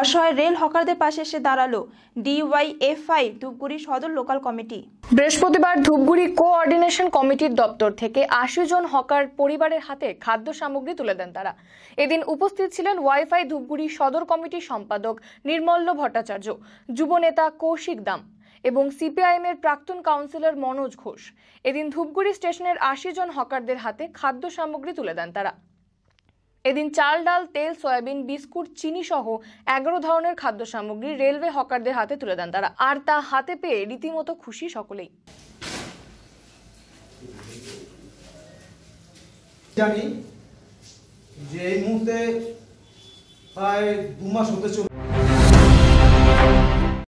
অসহায় রেল হকারদের পাশে এসে দাঁড়ালো ডিওয়াইএফআই ধূপগুড়ি সদর লোকাল কমিটি বৃহস্পতিবার ধূপগুড়ি কোঅর্ডিনেশন কমিটির দপ্তর থেকে আশি জন হকার পরিবারের হাতে খাদ্য সামগ্রী তুলে দেন তারা এদিন উপস্থিত ছিলেন ওয়াইফাই ধূপগুড়ি সদর কমিটির সম্পাদক নির্মল্য ভট্টাচার্য যুবনেতা কৌশিক দাম এবং সিপিআইএমের প্রাক্তন কাউন্সিলর মনোজ ঘোষ এদিন ধূপগুড়ি স্টেশনের আশি জন হকারদের হাতে খাদ্য সামগ্রী তুলে দেন তারা এদিন চাল ডাল তেল সয়াবিন বিস্কুট চিনি সহ এগারো ধরনের খাদ্য সামগ্রী রেলওয়ে হকারদের হাতে তুলে দেন তারা আর তা হাতে পেয়ে রীতিমতো খুশি সকলেই জানি যে এই মুহূর্তে প্রায় দু মাস হতে চলেছে